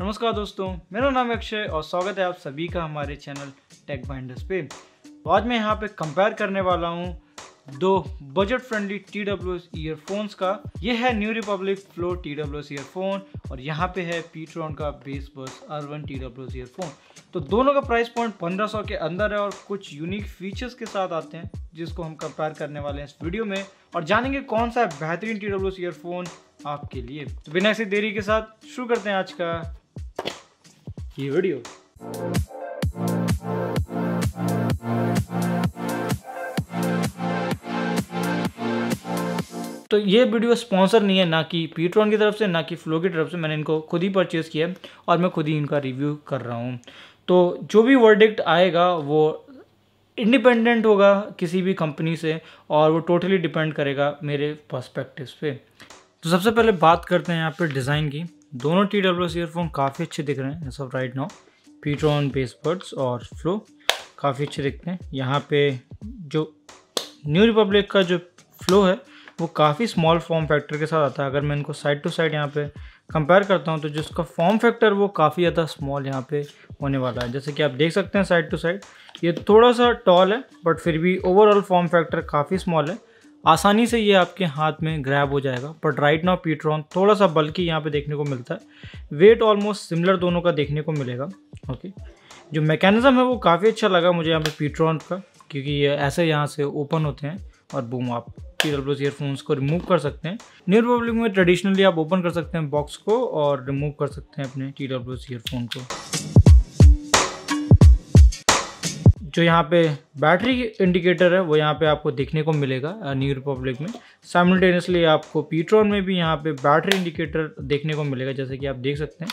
नमस्कार दोस्तों मेरा नाम अक्षय और स्वागत है आप सभी का हमारे चैनल टेक बाइंडर्स पे तो आज मैं यहाँ पे कंपेयर करने वाला हूँ दो budget friendly T W S earphones का ये है Nu Republic Flow T W S earphone और यहाँ पे है पीट्रॉन का Bass Buds Urban T W S earphone तो दोनों का प्राइस पॉइंट 1500 के अंदर है और कुछ यूनिक फीचर्स के साथ आते हैं जिसको हम कंपेयर करने वाले हैं इस वीडियो में और जानेंगे कौन सा बेहतरीन टी डब्ल्यू एस ईयरफोन आपके लिए तो बिना इसी देरी के साथ शुरू करते हैं आज का ये वीडियो तो ये वीडियो स्पॉन्सर नहीं है ना कि पीट्रॉन की तरफ से ना कि फ्लो की तरफ से मैंने इनको खुद ही परचेज़ किया है और मैं खुद ही इनका रिव्यू कर रहा हूँ तो जो भी वर्डिक्ट आएगा वो इंडिपेंडेंट होगा किसी भी कंपनी से और वो टोटली डिपेंड करेगा मेरे पर्सपेक्टिव पे तो सबसे पहले बात करते हैं यहाँ पे डिज़ाइन की दोनों टी डब्ल्यू एस ईयरफोन काफ़ी अच्छे दिख रहे हैं सब राइट नाउ पीट्रॉन बर्ड्स और फ्लो काफ़ी अच्छे दिखते हैं यहाँ पे जो न्यू रिपब्लिक का जो फ्लो है वो काफ़ी स्मॉल फॉर्म फैक्टर के साथ आता है अगर मैं इनको साइड टू साइड यहाँ पे कंपेयर करता हूँ तो जिसका फॉर्म फैक्टर वो काफ़ी ज़्यादा स्मॉल यहाँ पे होने वाला है जैसे कि आप देख सकते हैं साइड टू साइड ये थोड़ा सा टॉल है बट फिर भी ओवरऑल फॉर्म फैक्टर काफ़ी स्मॉल है आसानी से ये आपके हाथ में ग्रैब हो जाएगा बट राइट नाउ पीट्रॉन थोड़ा सा बल्कि यहाँ पे देखने को मिलता है वेट ऑलमोस्ट सिमिलर दोनों का देखने को मिलेगा ओके जो मैकेनिज़्म है वो काफ़ी अच्छा लगा मुझे यहाँ पे पीट्रॉन का क्योंकि ये ऐसे यहाँ से ओपन होते हैं और बूम आप टी डब्ल्यू ईयरफोन्स को रिमूव कर सकते हैं न्यू पब्लिक में ट्रेडिशनली आप ओपन कर सकते हैं बॉक्स को और रिमूव कर सकते हैं अपने टी डब्ल्यू ईयरफोन को जो यहाँ पे बैटरी इंडिकेटर है वो यहाँ पे आपको देखने को मिलेगा न्यू रिपब्लिक में साइमल्टेनियसली आपको पीट्रॉन में भी यहाँ पे बैटरी इंडिकेटर देखने को मिलेगा जैसे कि आप देख सकते हैं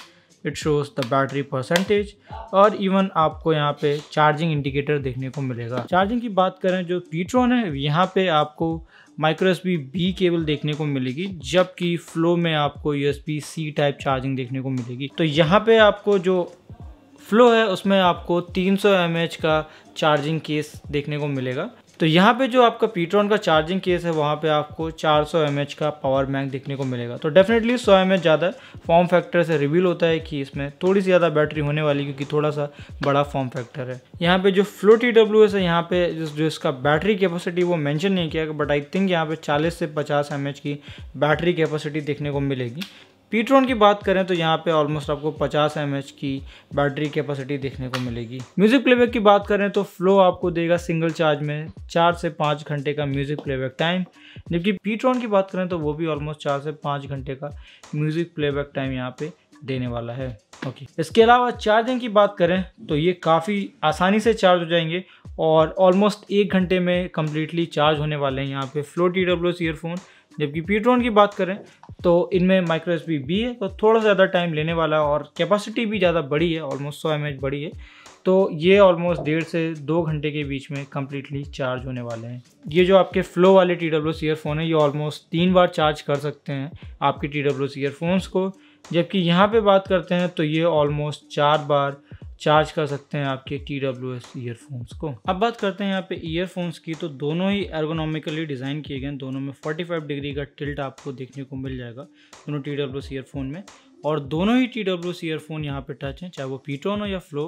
it shows the battery percentage और इवन आपको यहाँ पे चार्जिंग इंडिकेटर देखने को मिलेगा चार्जिंग की बात करें जो पीट्रॉन है यहाँ पे आपको माइक्रो एस बी केबल देखने को मिलेगी जबकि फ्लो में आपको U S C type charging देखने को मिलेगी तो यहाँ पे आपको जो फ्लो है उसमें आपको 300 सौ का चार्जिंग केस देखने को मिलेगा तो यहाँ पे जो आपका पीट्रॉन का चार्जिंग केस है वहाँ पे आपको 400 सौ का पावर बैंक देखने को मिलेगा तो डेफिनेटली 100 एम ज़्यादा फॉर्म फैक्टर से रिवील होता है कि इसमें थोड़ी सी ज़्यादा बैटरी होने वाली क्योंकि थोड़ा सा बड़ा फॉर्म फैक्टर है यहाँ पे जो फ्लो टी डब्ल्यू एस है यहाँ पे जो इसका बैटरी कैपेसिटी वो मैंशन नहीं किया बट आई थिंक यहाँ पे चालीस से पचास एम की बैटरी कैपेसिटी देखने को मिलेगी पीट्रॉन की बात करें तो यहाँ पे ऑलमोस्ट आपको 50 एम की बैटरी कैपेसिटी देखने को मिलेगी म्यूजिक प्लेबैक की बात करें तो फ्लो आपको देगा सिंगल चार्ज में चार से पाँच घंटे का म्यूजिक प्लेबैक टाइम जबकि पीट्रॉन की बात करें तो वो भी ऑलमोस्ट चार से पाँच घंटे का म्यूजिक प्लेबैक टाइम यहाँ पे देने वाला है ओके okay. इसके अलावा चार्जिंग की बात करें तो ये काफ़ी आसानी से चार्ज हो जाएंगे और ऑलमोस्ट एक घंटे में कम्प्लीटली चार्ज होने वाले हैं यहाँ पे फ्लो टी डब्ल्यू ईयरफोन जबकि पीट्रॉन की बात करें तो इनमें माइक्रो एस बी है तो थोड़ा ज़्यादा टाइम लेने वाला है और कैपेसिटी भी ज़्यादा बड़ी है ऑलमोस्ट सौ एम बड़ी है तो ये ऑलमोस्ट डेढ़ से दो घंटे के बीच में कम्प्लीटली चार्ज होने वाले हैं ये जो आपके फ्लो वाले टी डब्ल्यू सी ईयरफोन है ये ऑलमोस्ट तीन बार चार्ज कर सकते हैं आपके टी डब्ल्यू सी ईयरफोन्स को जबकि यहाँ पे बात करते हैं तो ये ऑलमोस्ट चार बार चार्ज कर सकते हैं आपके टी डब्ल्यू एस ईयरफोन्स को अब बात करते हैं यहाँ पे ईयरफोन्स की तो दोनों ही एर्गोनॉमिकली डिज़ाइन किए गए हैं दोनों में 45 डिग्री का टिल्ट आपको देखने को मिल जाएगा दोनों टी डब्ल्यू एस ईयरफोन में और दोनों ही टी डब्ल्यू एस ईयरफोन यहाँ पे टच हैं चाहे वो पीटोन हो या फ्लो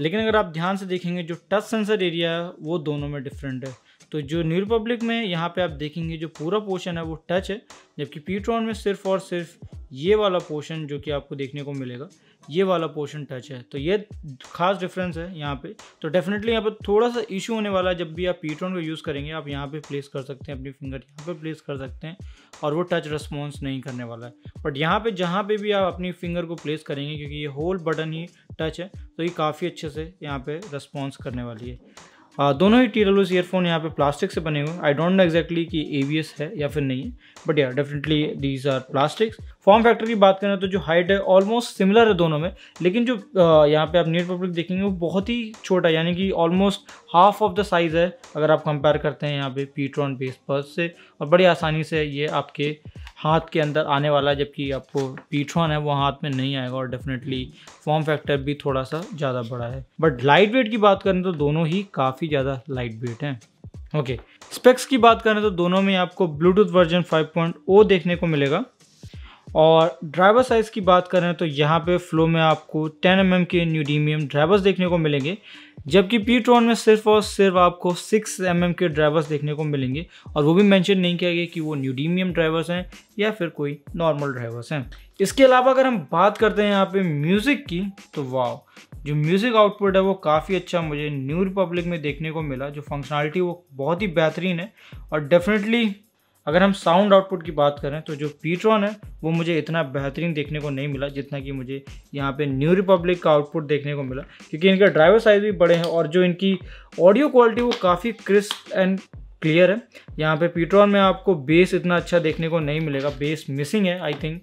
लेकिन अगर आप ध्यान से देखेंगे जो टच सेंसर एरिया है वो दोनों में डिफरेंट है तो जो न्यू रिपब्लिक में यहाँ पे आप देखेंगे जो पूरा पोर्शन है वो टच है जबकि पीट्रॉन में सिर्फ और सिर्फ ये वाला पोर्शन जो कि आपको देखने को मिलेगा ये वाला पोर्शन टच है तो ये खास डिफरेंस है यहाँ पे तो डेफिनेटली यहाँ पे थोड़ा सा इशू होने वाला है जब भी आप पीट्रॉन को यूज़ करेंगे आप यहाँ पे प्लेस कर सकते हैं अपनी फिंगर यहाँ पे प्लेस कर सकते हैं और वो टच रिस्पॉन्स नहीं करने वाला है बट यहाँ पे जहाँ पे भी आप अपनी फिंगर को प्लेस करेंगे क्योंकि ये होल बटन ही टच है तो ये काफ़ी अच्छे से यहाँ पे रिस्पॉन्स करने वाली है दोनों ही टी डब्ल्यूस ईयरफोन यहाँ पे प्लास्टिक से बने हुए आई डोंट नो एग्जैक्टली कि ए है या फिर नहीं है बट यार definitely these are plastics form factor की बात करें तो जो हाइट है ऑलमोस्ट सिमिलर है दोनों में लेकिन जो यहाँ पे आप नेट पब्लिक देखेंगे वो बहुत ही छोटा यानी कि almost half of the size है अगर आप कंपेयर करते हैं यहाँ पे पीट्रॉन बेस पर्स से और बड़ी आसानी से ये आपके हाथ के अंदर आने वाला जबकि आपको पीट्रॉन है वो हाथ में नहीं आएगा और डेफिनेटली फॉर्म फैक्टर भी थोड़ा सा ज़्यादा बड़ा है बट लाइट वेट की बात करें तो दोनों ही काफ़ी ज़्यादा लाइट वेट हैं ओके okay. स्पेक्स की बात करें तो दोनों में आपको ब्लूटूथ वर्जन 5.0 देखने को मिलेगा और ड्राइवर साइज़ की बात करें तो यहाँ पे फ्लो में आपको 10 एम mm के न्यूडीमियम ड्राइवर्स देखने को मिलेंगे जबकि पीट्रॉन में सिर्फ और सिर्फ आपको 6 एम mm के ड्राइवर्स देखने को मिलेंगे और वो भी मेंशन नहीं किया गया कि वो न्यूडीमियम ड्राइवर्स हैं या फिर कोई नॉर्मल ड्राइवर्स हैं इसके अलावा अगर हम बात करते हैं यहाँ पे म्यूज़िक की तो वाह जो म्यूज़िक आउटपुट है वो काफ़ी अच्छा मुझे न्यू रिपब्लिक में देखने को मिला जो फंक्शनलिटी वो बहुत ही बेहतरीन है और डेफिनेटली अगर हम साउंड आउटपुट की बात करें तो जो पीट्रॉन है वो मुझे इतना बेहतरीन देखने को नहीं मिला जितना कि मुझे यहाँ पे न्यू रिपब्लिक का आउटपुट देखने को मिला क्योंकि इनके ड्राइवर साइज भी बड़े हैं और जो इनकी ऑडियो क्वालिटी वो काफ़ी क्रिस्प एंड क्लियर है यहाँ पे पीट्रॉन में आपको बेस इतना अच्छा देखने को नहीं मिलेगा बेस मिसिंग है आई थिंक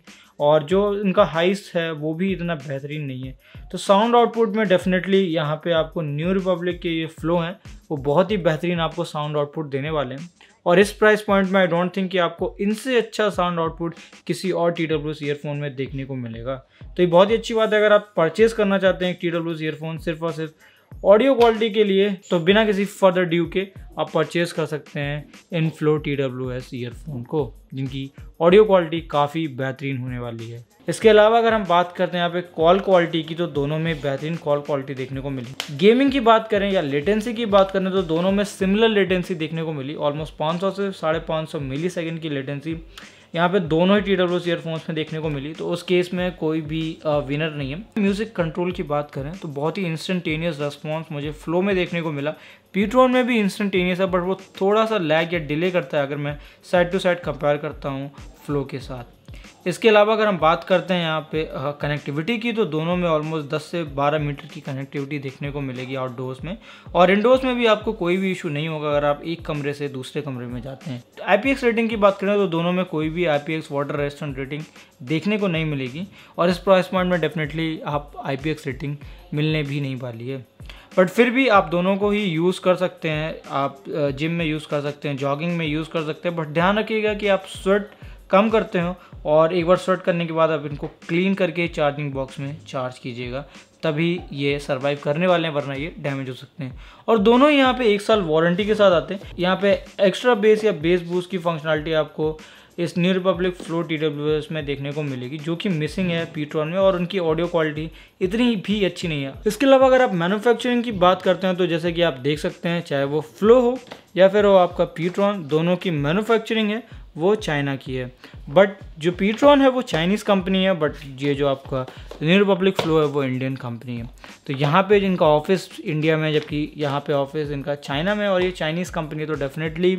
और जो इनका हाइस है वो भी इतना बेहतरीन नहीं है तो साउंड आउटपुट में डेफिनेटली यहाँ पे आपको न्यू रिपब्लिक के ये फ्लो हैं वो बहुत ही बेहतरीन आपको साउंड आउटपुट देने वाले हैं और इस प्राइस पॉइंट में आई डोंट थिंक कि आपको इनसे अच्छा साउंड आउटपुट किसी और टी डब्ल्यू ईयरफोन में देखने को मिलेगा तो ये बहुत ही अच्छी बात है अगर आप परचेज करना चाहते हैं टी डब्ल्यू ईयरफोन सिर्फ और सिर्फ ऑडियो क्वालिटी के लिए तो बिना किसी फर्दर ड्यू के आप परचेज कर सकते हैं इन Flow T W S earphone को जिनकी ऑडियो क्वालिटी काफ़ी बेहतरीन होने वाली है इसके अलावा अगर हम बात करते हैं यहाँ पे कॉल क्वालिटी की तो दोनों में बेहतरीन कॉल क्वालिटी देखने को मिली गेमिंग की बात करें या लेटेंसी की बात करें तो दोनों में सिमिलर लेटेंसी देखने को मिली ऑलमोस्ट 500 से साढ़े पाँच की लेटेंसी यहाँ पे दोनों ही टी डब्ल्यू सी ईयरफोन्स में देखने को मिली तो उस केस में कोई भी विनर नहीं है म्यूज़िक कंट्रोल की बात करें तो बहुत ही इंस्टेंटेनियस रेस्पॉन्स मुझे फ्लो में देखने को मिला पीट्रोन में भी इंस्टेंटेनियस है बट वो थोड़ा सा लैग या डिले करता है अगर मैं साइड टू साइड कंपेयर करता हूँ फ्लो के साथ इसके अलावा अगर हम बात करते हैं यहाँ पे कनेक्टिविटी की तो दोनों में ऑलमोस्ट 10 से 12 मीटर की कनेक्टिविटी देखने को मिलेगी आउटडोर्स में और इंडोर्स में भी आपको कोई भी इशू नहीं होगा अगर आप एक कमरे से दूसरे कमरे में जाते हैं आई रेटिंग की बात करें तो दोनों में कोई भी आई वाटर रेस्टोरेंट रेटिंग देखने को नहीं मिलेगी और इस प्राइस पॉइंट में डेफिनेटली आप आई रेटिंग मिलने भी नहीं वाली है बट फिर भी आप दोनों को ही यूज़ कर सकते हैं आप जिम में यूज़ कर सकते हैं जॉगिंग में यूज़ कर सकते हैं बट ध्यान रखिएगा कि आप स्वेट कम करते हो और एक बार शॉर्ट करने के बाद आप इनको क्लीन करके चार्जिंग बॉक्स में चार्ज कीजिएगा तभी ये सर्वाइव करने वाले हैं वरना ये डैमेज हो सकते हैं और दोनों यहाँ पे एक साल वारंटी के साथ आते हैं यहाँ पे एक्स्ट्रा बेस या बेस बूस्ट की फंक्शनलिटी आपको इस न्यू रिपब्लिक फ्लो टी में देखने को मिलेगी जो कि मिसिंग है पीट्रॉन में और उनकी ऑडियो क्वालिटी इतनी भी अच्छी नहीं है इसके अलावा अगर आप मैन्युफैक्चरिंग की बात करते हैं तो जैसे कि आप देख सकते हैं चाहे वो फ्लो हो या फिर वो आपका पीट्रॉन दोनों की मैन्युफैक्चरिंग है वो चाइना की है बट जो पीट्रॉन है वो चाइनीज़ कंपनी है बट ये जो आपका न्यू रिपब्लिक फ्लो है वो इंडियन कंपनी है तो यहाँ पे जिनका ऑफिस इंडिया में जबकि यहाँ पे ऑफिस इनका चाइना में और ये चाइनीज़ कंपनी है तो definitely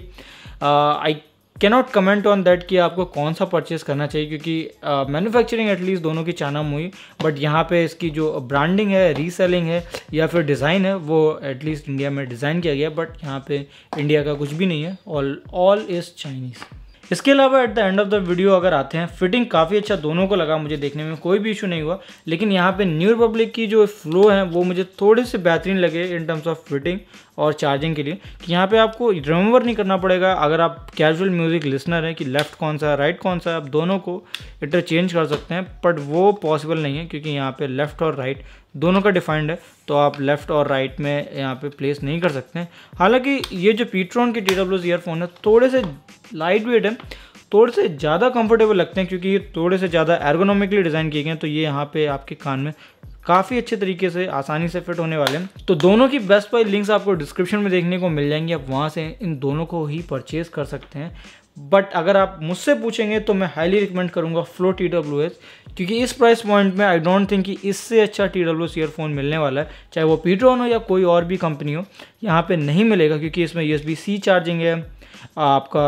I cannot comment on that कि आपको कौन सा परचेज़ करना चाहिए क्योंकि मैन्युफैक्चरिंग uh, एटलीस्ट दोनों की चाइना में हुई बट यहाँ पे इसकी जो ब्रांडिंग है रीसेलिंग है या फिर डिज़ाइन है वो एटलीस्ट इंडिया में डिज़ाइन किया गया बट यहाँ पे इंडिया का कुछ भी नहीं है ऑल ऑल इज़ चाइनीज़ इसके अलावा at the end of the video अगर आते हैं फिटिंग काफ़ी अच्छा दोनों को लगा मुझे देखने में कोई भी इशू नहीं हुआ लेकिन यहाँ पे न्यू रिपब्लिक की जो फ्लो है वो मुझे थोड़े से बेहतरीन लगे इन टर्म्स ऑफ फिटिंग और चार्जिंग के लिए कि यहाँ पे आपको रिमेंबर नहीं करना पड़ेगा अगर आप कैजुअल म्यूज़िक लिसनर हैं कि लेफ्ट कौन सा है राइट कौन सा है आप दोनों को इंटरचेंज कर सकते हैं बट वो पॉसिबल नहीं है क्योंकि यहाँ पर लेफ्ट और राइट दोनों का डिफाइंड है तो आप लेफ़्ट और राइट में यहाँ पे प्लेस नहीं कर सकते हैं हालांकि ये जो पीट्रॉन के टी डब्ल्यू ईयरफोन है थोड़े से लाइट वेट है थोड़े से ज़्यादा कंफर्टेबल लगते हैं क्योंकि ये थोड़े से ज़्यादा एर्गोनॉमिकली डिज़ाइन किए गए हैं तो ये यहाँ पे आपके कान में काफ़ी अच्छे तरीके से आसानी से फिट होने वाले हैं तो दोनों की बेस्ट बाई लिंक्स आपको डिस्क्रिप्शन में देखने को मिल जाएंगी आप वहाँ से इन दोनों को ही परचेज़ कर सकते हैं बट अगर आप मुझसे पूछेंगे तो मैं हाईली रिकमेंड करूंगा फ्लो टी डब्ल्यू एस क्योंकि इस प्राइस पॉइंट में आई डोंट थिंक कि इससे अच्छा टी डब्ल्यू एस ईयरफोन मिलने वाला है चाहे वो पीट्रॉन हो या कोई और भी कंपनी हो यहाँ पे नहीं मिलेगा क्योंकि इसमें यू सी चार्जिंग है आपका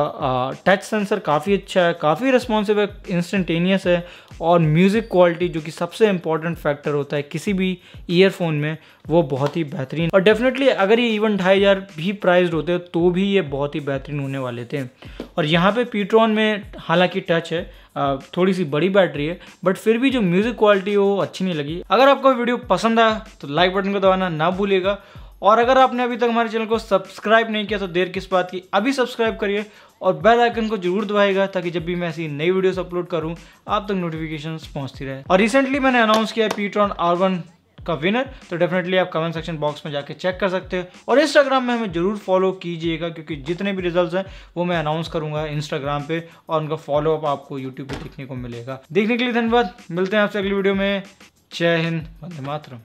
टच सेंसर काफ़ी अच्छा है काफ़ी रिस्पॉन्सिव है इंस्टेंटेनियस है और म्यूज़िक क्वालिटी जो कि सबसे इंपॉर्टेंट फैक्टर होता है किसी भी ईयरफोन में वो बहुत ही बेहतरीन और डेफिनेटली अगर ये इवन ढाई हज़ार भी प्राइज होते तो भी ये बहुत ही बेहतरीन होने वाले थे और यहाँ पे पीट्रॉन में हालांकि टच है थोड़ी सी बड़ी बैटरी है बट फिर भी जो म्यूज़िक क्वालिटी है वो अच्छी नहीं लगी अगर आपको वीडियो पसंद आया तो लाइक बटन को दबाना ना भूलिएगा और अगर आपने अभी तक हमारे चैनल को सब्सक्राइब नहीं किया तो देर किस बात की अभी सब्सक्राइब करिए और बेल आइकन को जरूर दबाएगा ताकि जब भी मैं ऐसी नई वीडियोस अपलोड करूं आप तक नोटिफिकेशन पहुंचती रहे और रिसेंटली मैंने अनाउंस किया पीट्रॉन आर वन का विनर तो डेफिनेटली आप कमेंट सेक्शन बॉक्स में जाके चेक कर सकते हो और इंस्टाग्राम में हमें जरूर फॉलो कीजिएगा क्योंकि जितने भी रिजल्ट्स हैं वो मैं अनाउंस करूंगा इंस्टाग्राम पे और उनका फॉलोअप आपको यूट्यूब पे देखने को मिलेगा देखने के लिए धन्यवाद मिलते हैं आपसे अगली वीडियो में जय हिंद वंदे मातरम